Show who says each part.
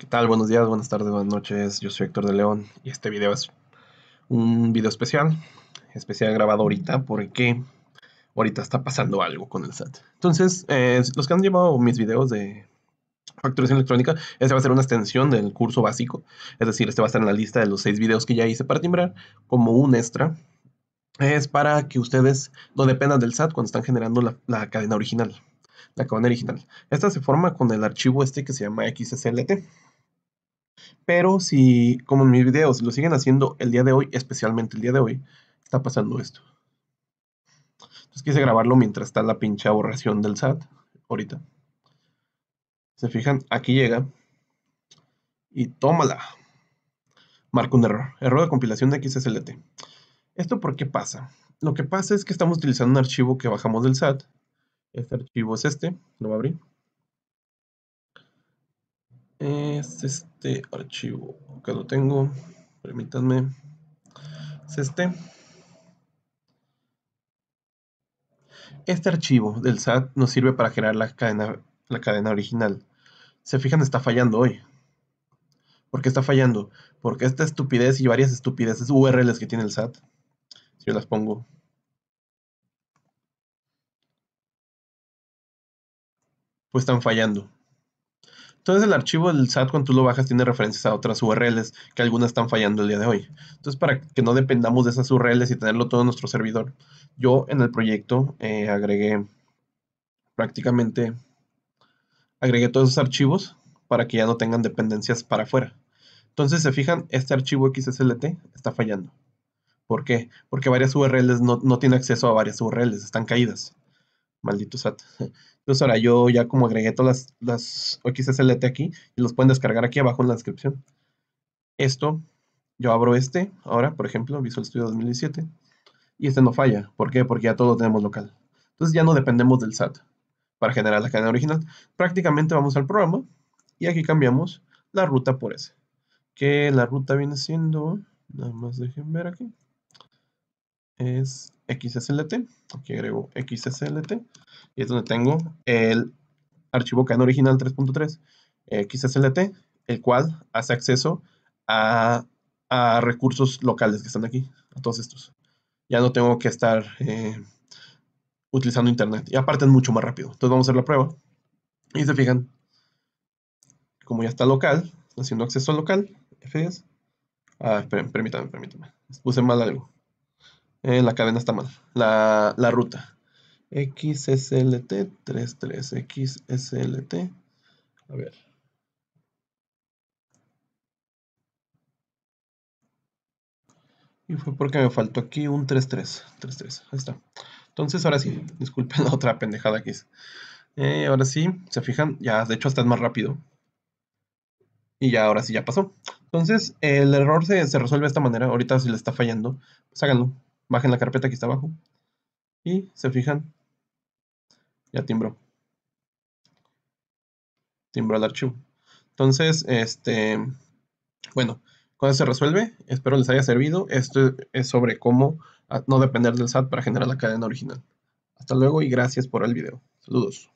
Speaker 1: ¿Qué tal? Buenos días, buenas tardes, buenas noches. Yo soy Héctor de León y este video es un video especial, especial grabado ahorita porque ahorita está pasando algo con el SAT. Entonces, eh, los que han llevado mis videos de facturación electrónica, este va a ser una extensión del curso básico, es decir, este va a estar en la lista de los seis videos que ya hice para timbrar como un extra. Es para que ustedes no dependan del SAT cuando están generando la, la cadena original. La cadena original. Esta se forma con el archivo este que se llama XSLT. Pero si, como en mis videos, lo siguen haciendo el día de hoy, especialmente el día de hoy, está pasando esto. Entonces quise grabarlo mientras está la pinche borración del SAT, ahorita. Se fijan, aquí llega. Y tómala. Marco un error. Error de compilación de XSLT. ¿Esto por qué pasa? Lo que pasa es que estamos utilizando un archivo que bajamos del SAT. Este archivo es este, lo voy a abrir es este archivo. que lo tengo. Permítanme. Es este. Este archivo del SAT nos sirve para generar la cadena, la cadena original. Se fijan, está fallando hoy. ¿Por qué está fallando? Porque esta estupidez y varias estupideces URLs que tiene el SAT, si yo las pongo. Pues están fallando. Entonces el archivo del SAT cuando tú lo bajas tiene referencias a otras URLs que algunas están fallando el día de hoy. Entonces para que no dependamos de esas URLs y tenerlo todo en nuestro servidor, yo en el proyecto eh, agregué prácticamente, agregué todos esos archivos para que ya no tengan dependencias para afuera. Entonces se fijan, este archivo XSLT está fallando. ¿Por qué? Porque varias URLs no, no tienen acceso a varias URLs, están caídas. Maldito SAT. Entonces ahora yo ya como agregué todas las, las XSLT aquí y los pueden descargar aquí abajo en la descripción. Esto, yo abro este ahora, por ejemplo, Visual Studio 2017 y este no falla. ¿Por qué? Porque ya todo lo tenemos local. Entonces ya no dependemos del SAT para generar la cadena original. Prácticamente vamos al programa y aquí cambiamos la ruta por S. Que la ruta viene siendo, nada más dejen ver aquí es XSLT, aquí agrego XSLT, y es donde tengo el archivo CAN original 3.3, eh, XSLT, el cual hace acceso a, recursos locales que están aquí, a todos estos. Ya no tengo que estar eh, utilizando internet, y aparte es mucho más rápido. Entonces vamos a hacer la prueba, y se fijan, como ya está local, haciendo acceso local, FS. ah, esperen, permítanme, permítanme, puse mal algo. Eh, la cadena está mal. La, la ruta. XSLT33. XSLT. A ver. Y fue porque me faltó aquí un 33. 33. Ahí está. Entonces, ahora sí. Disculpen la otra pendejada que hice. Eh, ahora sí, se fijan. Ya, de hecho, hasta es más rápido. Y ya, ahora sí, ya pasó. Entonces, el error se, se resuelve de esta manera. Ahorita si le está fallando, pues háganlo bajen la carpeta que está abajo y se fijan, ya timbró. Timbró el archivo. Entonces, este, bueno, cuando se resuelve, espero les haya servido. Esto es sobre cómo ah, no depender del SAT para generar la cadena original. Hasta luego y gracias por el video. Saludos.